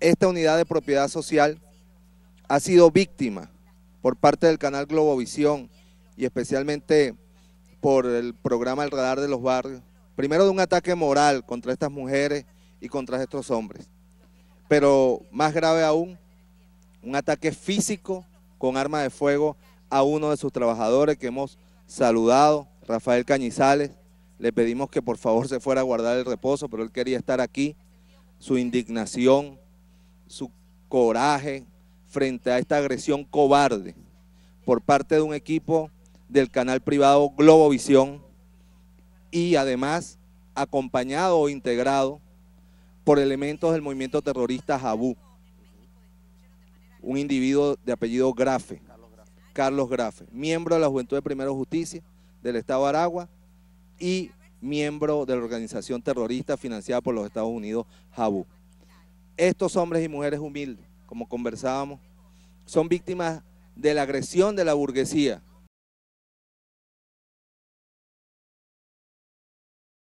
esta unidad de propiedad social ha sido víctima por parte del canal Globovisión y especialmente por el programa El Radar de los Barrios, primero de un ataque moral contra estas mujeres y contra estos hombres, pero más grave aún, un ataque físico con arma de fuego a uno de sus trabajadores que hemos saludado, Rafael Cañizales, le pedimos que por favor se fuera a guardar el reposo, pero él quería estar aquí, su indignación, su coraje frente a esta agresión cobarde por parte de un equipo del canal privado Globovisión y además acompañado o integrado por elementos del movimiento terrorista Jabú, un individuo de apellido Grafe, Carlos Grafe, miembro de la Juventud de Primero Justicia del Estado de Aragua y miembro de la organización terrorista financiada por los Estados Unidos, Jabú. Estos hombres y mujeres humildes, como conversábamos, son víctimas de la agresión de la burguesía.